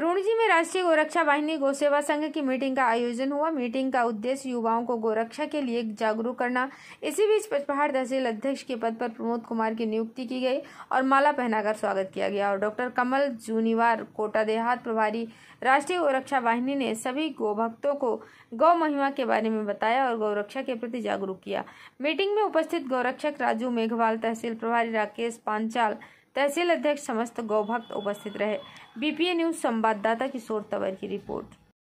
रूणजी में राष्ट्रीय गोरक्षा वाहिनी सेवा संघ की मीटिंग का आयोजन हुआ मीटिंग का उद्देश्य युवाओं को गोरक्षा के लिए जागरूक करना इसी बीच पचपहाड़ तहसील अध्यक्ष के पद पर प्रमोद कुमार की नियुक्ति की गई और माला पहनाकर स्वागत किया गया और डॉक्टर कमल जूनिवार कोटा देहात प्रभारी राष्ट्रीय गोरक्षा वाहिनी ने सभी गौभक्तों को गौ महिमा के बारे में बताया और गौरक्षा के प्रति जागरूक किया मीटिंग में उपस्थित गौरक्षक राजू मेघवाल तहसील प्रभारी राकेश पांचाल तहसील अध्यक्ष समस्त गौभक्त उपस्थित रहे बीपीए न्यूज संवाददाता किशोर तंवर की रिपोर्ट